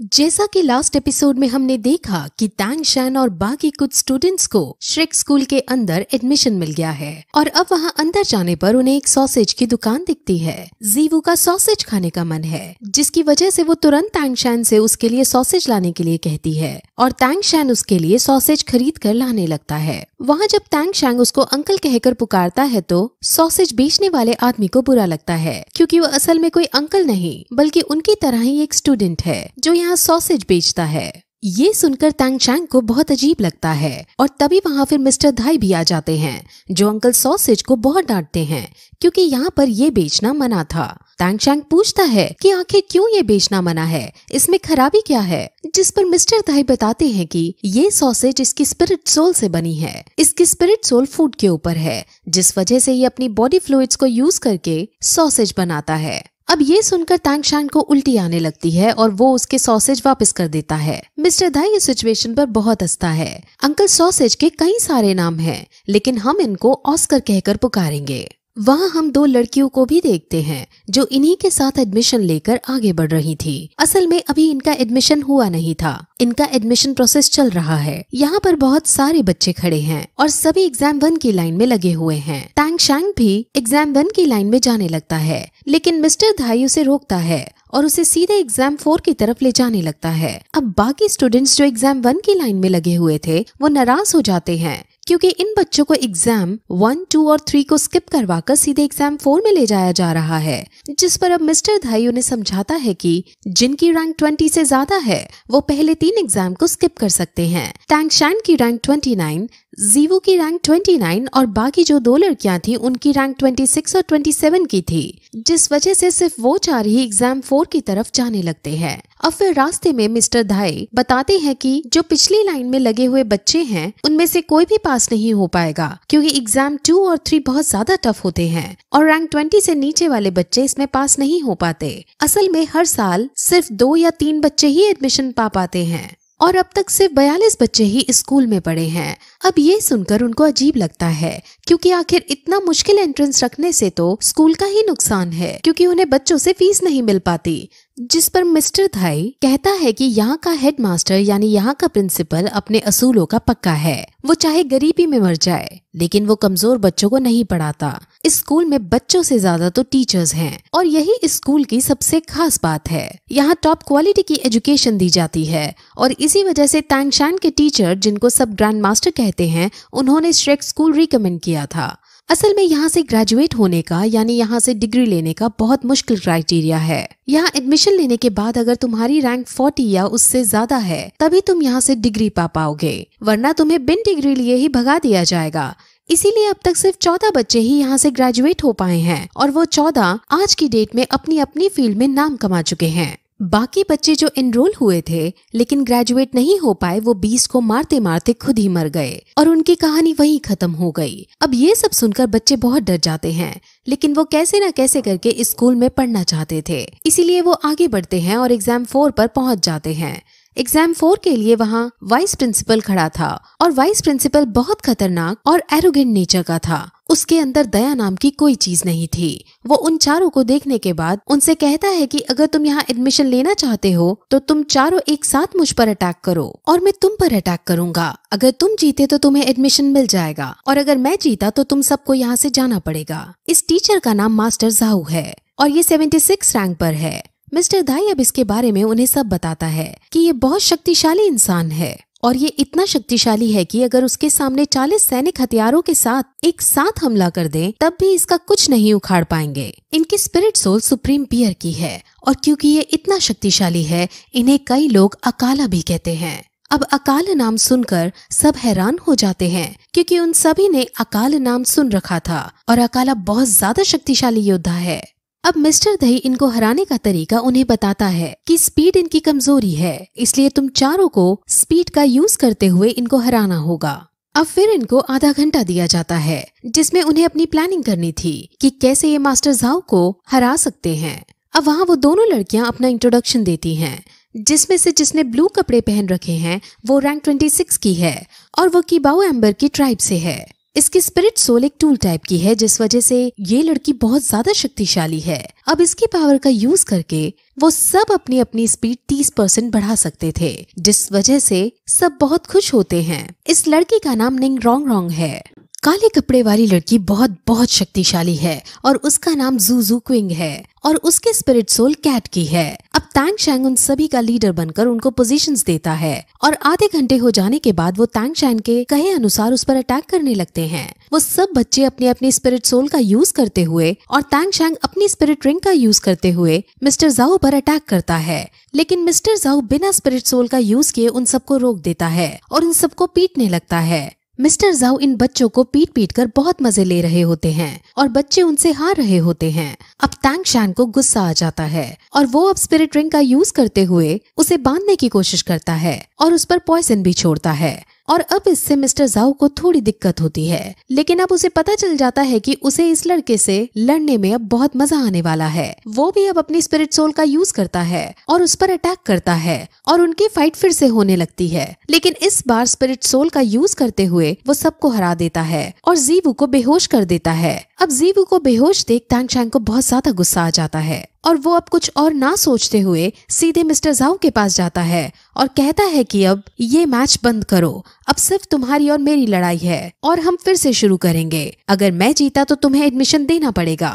जैसा कि last episode में हमने देखा कि तैंग शैन और बाकी कुछ स्टूडेंट्स को श्रिक स्कूल के अंदर एडमिशन मिल गया है और अब वहां अंदर जाने पर उन्हें एक सॉसेज की दुकान दिखती है जीवू का सॉसेज खाने का मन है जिसकी वजह से वो तुरंत तैंग शैन से उसके लिए सॉसेज लाने के लिए कहती है और तैंग शैन उसके लिए सॉसेज खरीद कर लाने लगता है वहाँ जब तैंग शैंग उसको अंकल कहकर पुकारता है तो सॉसेज बेचने वाले आदमी को बुरा लगता है क्योंकि वो असल में कोई अंकल नहीं बल्कि उनकी तरह ही एक स्टूडेंट है जो यहाँ सॉसेज बेचता है ये सुनकर तैंग चैंग को बहुत अजीब लगता है और तभी वहाँ फिर मिस्टर धाई भी आ जाते हैं जो अंकल सॉसेज को बहुत डांटते हैं क्योंकि यहाँ पर ये बेचना मना था तैंग चैंग पूछता है कि आखिर क्यों ये बेचना मना है इसमें खराबी क्या है जिस पर मिस्टर धाई बताते हैं कि ये सॉसेज इसकी स्पिरिट सोल से बनी है इसकी स्पिरिट सोल फूड के ऊपर है जिस वजह से ये अपनी बॉडी फ्लूइड्स को यूज करके सॉसेज बनाता है अब ये सुनकर तांगशान को उल्टी आने लगती है और वो उसके सॉसेज वापस कर देता है मिस्टर धाई इस सिचुएशन पर बहुत हंसता है अंकल सॉसेज के कई सारे नाम हैं लेकिन हम इनको ऑस्कर कहकर पुकारेंगे वहाँ हम दो लड़कियों को भी देखते हैं जो इन्हीं के साथ एडमिशन लेकर आगे बढ़ रही थी असल में अभी इनका एडमिशन हुआ नहीं था इनका एडमिशन प्रोसेस चल रहा है यहाँ पर बहुत सारे बच्चे खड़े हैं और सभी एग्जाम वन की लाइन में लगे हुए हैं टैंग शैंग भी एग्जाम वन की लाइन में जाने लगता है लेकिन मिस्टर धाई उसे रोकता है और उसे सीधे एग्जाम फोर की तरफ ले जाने लगता है अब बाकी स्टूडेंट्स जो एग्जाम वन की लाइन में लगे हुए थे वो नाराज हो जाते हैं क्योंकि इन बच्चों को एग्जाम वन टू और थ्री को स्किप करवाकर सीधे एग्जाम फोर में ले जाया जा रहा है जिस पर अब मिस्टर धाई उन्हें समझाता है कि जिनकी रैंक ट्वेंटी से ज्यादा है वो पहले तीन एग्जाम को स्किप कर सकते हैं टैंक शैन की रैंक ट्वेंटी नाइन जीवू की रैंक 29 और बाकी जो दो लड़कियां थी उनकी रैंक 26 और 27 की थी जिस वजह से सिर्फ वो चार ही एग्जाम फोर की तरफ जाने लगते हैं अब फिर रास्ते में मिस्टर धाई बताते हैं कि जो पिछली लाइन में लगे हुए बच्चे हैं उनमें से कोई भी पास नहीं हो पाएगा क्योंकि एग्जाम टू और थ्री बहुत ज्यादा टफ होते हैं और रैंक ट्वेंटी से नीचे वाले बच्चे इसमें पास नहीं हो पाते असल में हर साल सिर्फ दो या तीन बच्चे ही एडमिशन पा पाते हैं और अब तक सिर्फ बयालीस बच्चे ही स्कूल में पढ़े हैं अब ये सुनकर उनको अजीब लगता है क्योंकि आखिर इतना मुश्किल एंट्रेंस रखने से तो स्कूल का ही नुकसान है क्योंकि उन्हें बच्चों से फीस नहीं मिल पाती जिस पर मिस्टर धाई कहता है कि यहाँ का हेडमास्टर यानी यहाँ का प्रिंसिपल अपने असूलों का पक्का है वो चाहे गरीबी में मर जाए लेकिन वो कमजोर बच्चों को नहीं पढ़ाता इस स्कूल में बच्चों से ज्यादा तो टीचर्स हैं और यही इस स्कूल की सबसे खास बात है यहाँ टॉप क्वालिटी की एजुकेशन दी जाती है और इसी वजह से तांगशान के टीचर जिनको सब ग्रैंड मास्टर कहते हैं उन्होंने श्रेक स्कूल रिकमेंड किया था असल में यहाँ से ग्रेजुएट होने का यानी यहाँ से डिग्री लेने का बहुत मुश्किल क्राइटेरिया है यहाँ एडमिशन लेने के बाद अगर तुम्हारी रैंक 40 या उससे ज्यादा है तभी तुम यहाँ से डिग्री पा पाओगे वरना तुम्हें बिन डिग्री लिए ही भगा दिया जाएगा इसीलिए अब तक सिर्फ चौदह बच्चे ही यहाँ से ग्रेजुएट हो पाए हैं और वो चौदह आज की डेट में अपनी अपनी फील्ड में नाम कमा चुके हैं बाकी बच्चे जो एनरोल हुए थे लेकिन ग्रेजुएट नहीं हो पाए वो बीस को मारते मारते खुद ही मर गए और उनकी कहानी वहीं खत्म हो गई अब ये सब सुनकर बच्चे बहुत डर जाते हैं लेकिन वो कैसे ना कैसे करके स्कूल में पढ़ना चाहते थे इसीलिए वो आगे बढ़ते हैं और एग्जाम फोर पर पहुंच जाते हैं एग्जाम फोर के लिए वहाँ वाइस प्रिंसिपल खड़ा था और वाइस प्रिंसिपल बहुत खतरनाक और एरोगेंट नेचर का था उसके अंदर दया नाम की कोई चीज नहीं थी वो उन चारों को देखने के बाद उनसे कहता है कि अगर तुम यहाँ एडमिशन लेना चाहते हो तो तुम चारों एक साथ मुझ पर अटैक करो और मैं तुम पर अटैक करूंगा अगर तुम जीते तो तुम्हें एडमिशन मिल जाएगा और अगर मैं जीता तो तुम सबको यहाँ से जाना पड़ेगा इस टीचर का नाम मास्टर जाहू है और ये सिक्स रैंक पर है मिस्टर दाई अब इसके बारे में उन्हें सब बताता है कि ये बहुत शक्तिशाली इंसान है और ये इतना शक्तिशाली है कि अगर उसके सामने 40 सैनिक हथियारों के साथ एक साथ हमला कर दें तब भी इसका कुछ नहीं उखाड़ पाएंगे इनकी स्पिरिट सोल सुप्रीम पियर की है और क्योंकि ये इतना शक्तिशाली है इन्हें कई लोग अकाला भी कहते हैं अब अकाल नाम सुनकर सब हैरान हो जाते हैं क्योंकि उन सभी ने अकाल नाम सुन रखा था और अकाला बहुत ज्यादा शक्तिशाली योद्धा है अब मिस्टर दही इनको हराने का तरीका उन्हें बताता है कि स्पीड इनकी कमजोरी है इसलिए तुम चारों को स्पीड का यूज करते हुए इनको हराना होगा अब फिर इनको आधा घंटा दिया जाता है जिसमें उन्हें अपनी प्लानिंग करनी थी कि कैसे ये मास्टर झाओ को हरा सकते हैं अब वहाँ वो दोनों लड़कियाँ अपना इंट्रोडक्शन देती हैं जिसमें से जिसने ब्लू कपड़े पहन रखे हैं वो रैंक 26 की है और वो कीबाओ एम्बर की ट्राइब से है इसकी स्पिरिट सोल एक टूल टाइप की है जिस वजह से ये लड़की बहुत ज्यादा शक्तिशाली है अब इसकी पावर का यूज करके वो सब अपनी अपनी स्पीड 30 परसेंट बढ़ा सकते थे जिस वजह से सब बहुत खुश होते हैं इस लड़की का नाम निंग रोंग रोंग है काले कपड़े वाली लड़की बहुत बहुत शक्तिशाली है और उसका नाम जूजू क्विंग है और उसके स्पिरिट सोल कैट की है अब तैंग शैंग उन सभी का लीडर बनकर उनको पोजीशंस देता है और आधे घंटे हो जाने के बाद वो तैंग शैंग के कहे अनुसार उस पर अटैक करने लगते हैं वो सब बच्चे अपने अपने स्पिरिट सोल का यूज करते हुए और तैंग शैंग अपनी स्पिरिट रिंग का यूज करते हुए मिस्टर जाऊ पर अटैक करता है लेकिन मिस्टर जाऊ बिना स्पिरिट सोल का यूज किए उन सबको रोक देता है और उन सबको पीटने लगता है मिस्टर जाऊ इन बच्चों को पीट पीट कर बहुत मजे ले रहे होते हैं और बच्चे उनसे हार रहे होते हैं अब तैंग शैन को गुस्सा आ जाता है और वो अब स्पिरिट रिंग का यूज करते हुए उसे बांधने की कोशिश करता है और उस पर पॉइजन भी छोड़ता है और अब इससे मिस्टर जाऊ को थोड़ी दिक्कत होती है लेकिन अब उसे पता चल जाता है कि उसे इस लड़के से लड़ने में अब बहुत मजा आने वाला है वो भी अब अपनी स्पिरिट सोल का यूज करता है और उस पर अटैक करता है और उनकी फाइट फिर से होने लगती है लेकिन इस बार स्पिरिट सोल का यूज करते हुए वो सबको हरा देता है और जीवू को बेहोश कर देता है अब जीवू को बेहोश देख टैंग चैंग को बहुत ज्यादा गुस्सा आ जाता है और वो अब कुछ और ना सोचते हुए सीधे मिस्टर जाऊ के पास जाता है और कहता है कि अब ये मैच बंद करो अब सिर्फ तुम्हारी और मेरी लड़ाई है और हम फिर से शुरू करेंगे अगर मैं जीता तो तुम्हें एडमिशन देना पड़ेगा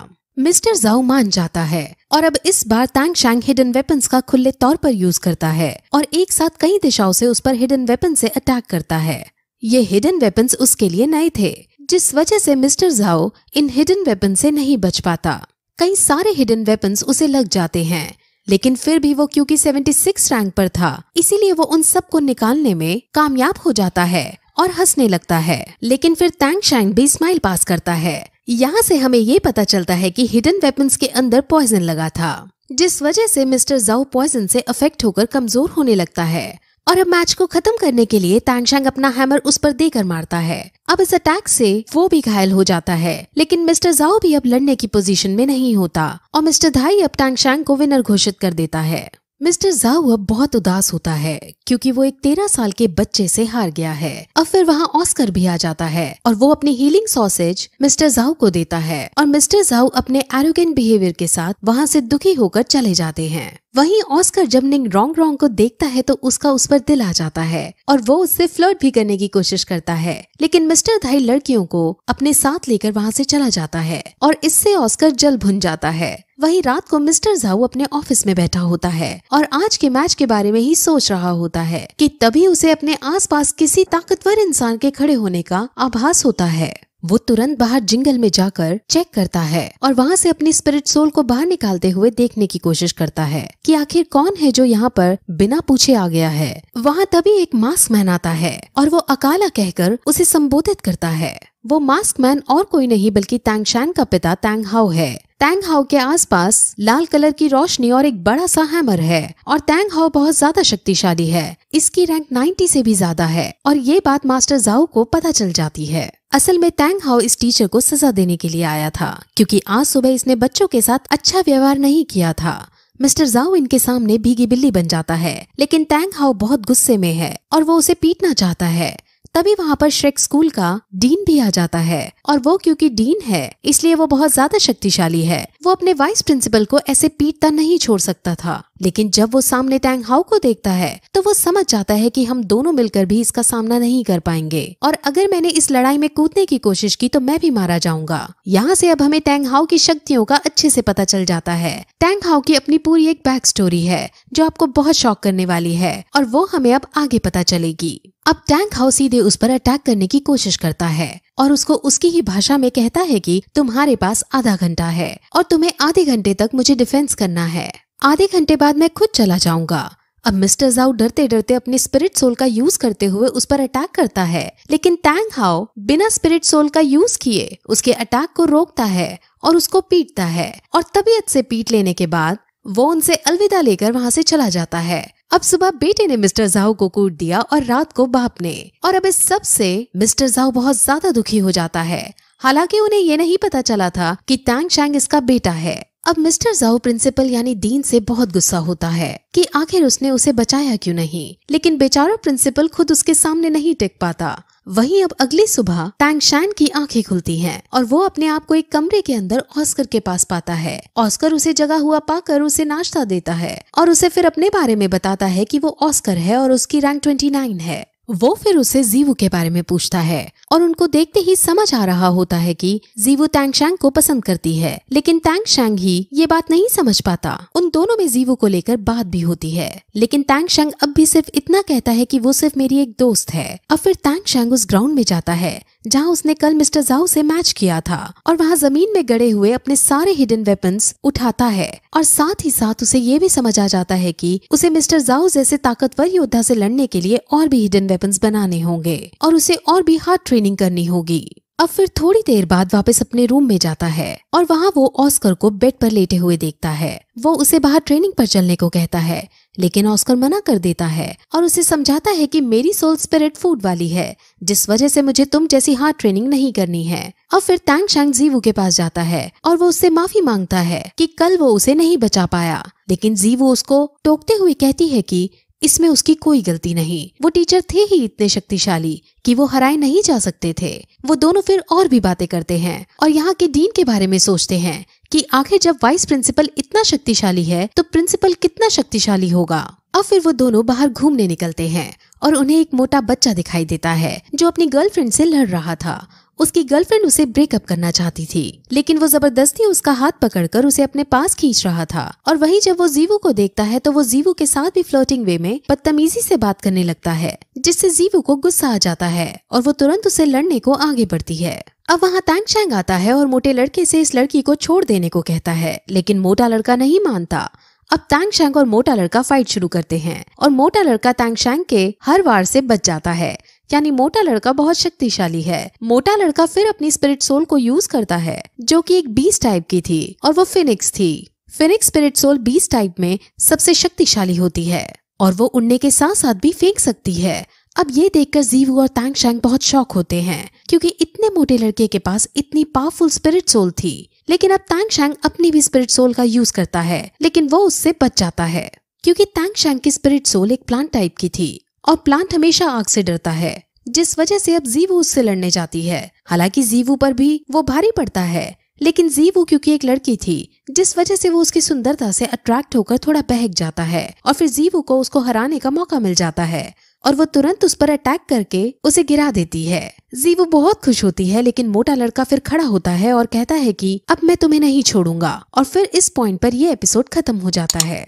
मिस्टर जाऊ मान जाता है और अब इस बार तैंग शैंग हिडन वेपन्स का खुले तौर पर यूज करता है और एक साथ कई दिशाओं से उस पर हिडन वेपन से अटैक करता है ये हिडन वेपन्स उसके लिए नए थे जिस वजह से मिस्टर झाओ इन हिडन वेपन से नहीं बच पाता कई सारे हिडन वेपन उसे लग जाते हैं लेकिन फिर भी वो क्योंकि 76 रैंक पर था इसीलिए वो उन सब को निकालने में कामयाब हो जाता है और हंसने लगता है लेकिन फिर तैंक शैंग भी स्माइल पास करता है यहाँ से हमें ये पता चलता है कि हिडन वेपन्स के अंदर पॉइजन लगा था जिस वजह से मिस्टर जाओ पॉइजन से अफेक्ट होकर कमजोर होने लगता है और अब मैच को खत्म करने के लिए तानशांग अपना हैमर उस पर देकर मारता है अब इस अटैक से वो भी घायल हो जाता है लेकिन मिस्टर जाओ भी अब लड़ने की पोजीशन में नहीं होता और मिस्टर धाई अब टांगशांग को विनर घोषित कर देता है मिस्टर जाओ अब बहुत उदास होता है क्योंकि वो एक तेरह साल के बच्चे से हार गया है अब फिर वहाँ ऑस्कर भी आ जाता है और वो अपनी हीलिंग सॉसेज मिस्टर जाओ को देता है और मिस्टर जाओ अपने एरोगेंट बिहेवियर के साथ वहाँ से दुखी होकर चले जाते हैं वहीं ऑस्कर जब निंग रोंग रोंग को देखता है तो उसका उस पर दिल आ जाता है और वो उससे फ्लर्ट भी करने की कोशिश करता है लेकिन मिस्टर धाई लड़कियों को अपने साथ लेकर वहाँ से चला जाता है और इससे ऑस्कर जल भुन जाता है वहीं रात को मिस्टर झाऊ अपने ऑफिस में बैठा होता है और आज के मैच के बारे में ही सोच रहा होता है कि तभी उसे अपने आसपास किसी ताकतवर इंसान के खड़े होने का आभास होता है वो तुरंत बाहर जंगल में जाकर चेक करता है और वहाँ से अपनी स्पिरिट सोल को बाहर निकालते हुए देखने की कोशिश करता है कि आखिर कौन है जो यहाँ पर बिना पूछे आ गया है वहाँ तभी एक मास्क मैन आता है और वो अकाला कहकर उसे संबोधित करता है वो मास्क मैन और कोई नहीं बल्कि शैन का पिता तैंग हाउ है तैंग हाउ के आसपास लाल कलर की रोशनी और एक बड़ा सा हैमर है और तैंग हाउ बहुत ज्यादा शक्तिशाली है इसकी रैंक 90 से भी ज्यादा है और ये बात मास्टर जाऊ को पता चल जाती है असल में टैंग हाउ इस टीचर को सजा देने के लिए आया था क्योंकि आज सुबह इसने बच्चों के साथ अच्छा व्यवहार नहीं किया था मिस्टर जाओ इनके सामने भीगी बिल्ली बन जाता है लेकिन टैंग हाउ बहुत गुस्से में है और वो उसे पीटना चाहता है तभी वहाँ पर श्रेक स्कूल का डीन भी आ जाता है और वो क्योंकि डीन है इसलिए वो बहुत ज्यादा शक्तिशाली है वो अपने वाइस प्रिंसिपल को ऐसे पीटता नहीं छोड़ सकता था लेकिन जब वो सामने टैंग हाउ को देखता है तो वो समझ जाता है कि हम दोनों मिलकर भी इसका सामना नहीं कर पाएंगे और अगर मैंने इस लड़ाई में कूदने की कोशिश की तो मैं भी मारा जाऊंगा यहाँ से अब हमें टैंग हाउ की शक्तियों का अच्छे से पता चल जाता है टैंग हाउ की अपनी पूरी एक बैक स्टोरी है जो आपको बहुत शौक करने वाली है और वो हमें अब आगे पता चलेगी अब टैंक हाउसीदे उस पर अटैक करने की कोशिश करता है और उसको उसकी ही भाषा में कहता है कि तुम्हारे पास आधा घंटा है और तुम्हें आधे घंटे तक मुझे डिफेंस करना है आधे घंटे बाद मैं खुद चला जाऊंगा अब मिस्टर जाऊ डरते डरते अपने स्पिरिट सोल का यूज करते हुए उस पर अटैक करता है लेकिन टैंग हाउ बिना स्पिरिट सोल का यूज किए उसके अटैक को रोकता है और उसको पीटता है और तबीयत से पीट लेने के बाद वो उनसे अलविदा लेकर वहाँ से चला जाता है अब सुबह बेटे ने मिस्टर जाओ को कूट दिया और रात को बाप ने और अब इस सब से मिस्टर जाओ बहुत ज्यादा दुखी हो जाता है हालांकि उन्हें ये नहीं पता चला था कि टैंग शैंग इसका बेटा है अब मिस्टर जाओ प्रिंसिपल यानी दीन से बहुत गुस्सा होता है कि आखिर उसने उसे बचाया क्यों नहीं लेकिन बेचारा प्रिंसिपल खुद उसके सामने नहीं टिक पाता वहीं अब अगली सुबह टैंगशैन की आंखें खुलती हैं और वो अपने आप को एक कमरे के अंदर ऑस्कर के पास पाता है ऑस्कर उसे जगा हुआ पाकर उसे नाश्ता देता है और उसे फिर अपने बारे में बताता है कि वो ऑस्कर है और उसकी रैंक ट्वेंटी नाइन है वो फिर उसे जीवू के बारे में पूछता है और उनको देखते ही समझ आ रहा होता है कि जीवू तैंगशैंग को पसंद करती है लेकिन तैंगशैंग ही ये बात नहीं समझ पाता उन दोनों में जीवू को लेकर बात भी होती है लेकिन तैंगशैंग अब भी सिर्फ इतना कहता है कि वो सिर्फ मेरी एक दोस्त है अब फिर तैंगशैंग उस ग्राउंड में जाता है जहां उसने कल मिस्टर जाओ से मैच किया था और वहां जमीन में गड़े हुए अपने सारे हिडन वेपन्स उठाता है और साथ ही साथ उसे ये भी समझ आ जाता है कि उसे मिस्टर जाओ जैसे ताकतवर योद्धा से लड़ने के लिए और भी हिडन वेपन्स बनाने होंगे और उसे और भी हार्ड ट्रेनिंग करनी होगी अब फिर थोड़ी देर बाद वापस अपने रूम में जाता है और वहाँ वो ऑस्कर को बेड पर लेटे हुए देखता है वो उसे बाहर ट्रेनिंग पर चलने को कहता है लेकिन ऑस्कर मना कर देता है और उसे समझाता है कि मेरी सोल स्पिरिट फूड वाली है जिस वजह से मुझे तुम जैसी हार्ड ट्रेनिंग नहीं करनी है और फिर तैंग शैंग जीवू के पास जाता है और वो उससे माफी मांगता है कि कल वो उसे नहीं बचा पाया लेकिन जीवू उसको टोकते हुए कहती है कि इसमें उसकी कोई गलती नहीं वो टीचर थे ही इतने शक्तिशाली कि वो हराए नहीं जा सकते थे वो दोनों फिर और भी बातें करते हैं और यहाँ के डीन के बारे में सोचते हैं कि आखिर जब वाइस प्रिंसिपल इतना शक्तिशाली है तो प्रिंसिपल कितना शक्तिशाली होगा अब फिर वो दोनों बाहर घूमने निकलते हैं और उन्हें एक मोटा बच्चा दिखाई देता है जो अपनी गर्लफ्रेंड से लड़ रहा था उसकी गर्लफ्रेंड उसे ब्रेकअप करना चाहती थी लेकिन वो जबरदस्ती उसका हाथ पकड़कर उसे अपने पास खींच रहा था और वहीं जब वो जीवू को देखता है तो वो जीवू के साथ भी फ्लोटिंग वे में बदतमीजी से बात करने लगता है जिससे जीवू को गुस्सा आ जाता है और वो तुरंत उसे लड़ने को आगे बढ़ती है अब वहाँ तैंग शैंग आता है और मोटे लड़के से इस लड़की को छोड़ देने को कहता है लेकिन मोटा लड़का नहीं मानता अब तैंग शैंग और मोटा लड़का फाइट शुरू करते हैं और मोटा लड़का तैंग शैंग के हर वार से बच जाता है यानी मोटा लड़का बहुत शक्तिशाली है मोटा लड़का फिर अपनी स्पिरिट सोल को यूज करता है जो कि एक बीस टाइप की थी और वो फिनिक्स थी phoenix spirit soul beast type में सबसे शक्तिशाली होती है और वो उड़ने के साथ साथ भी फेंक सकती है अब ये देखकर जीव और तैंग शैंग बहुत शौक होते हैं क्योंकि इतने मोटे लड़के के पास इतनी पावरफुल स्पिरिट सोल थी लेकिन अब तैंग शैंग अपनी भी स्पिरिट सोल का यूज करता है लेकिन वो उससे बच जाता है क्योंकि तैंग शैंग की स्पिरिट सोल एक प्लांट टाइप की थी और प्लांट हमेशा आग से डरता है जिस वजह से अब जीवू उससे लड़ने जाती है हालांकि जीवू पर भी वो भारी पड़ता है लेकिन जीवू क्योंकि एक लड़की थी जिस वजह से वो उसकी सुंदरता से अट्रैक्ट होकर थोड़ा बहक जाता है और फिर जीवू को उसको हराने का मौका मिल जाता है और वो तुरंत उस पर अटैक करके उसे गिरा देती है जीवू बहुत खुश होती है लेकिन मोटा लड़का फिर खड़ा होता है और कहता है कि अब मैं तुम्हें नहीं छोड़ूंगा और फिर इस पॉइंट पर यह एपिसोड खत्म हो जाता है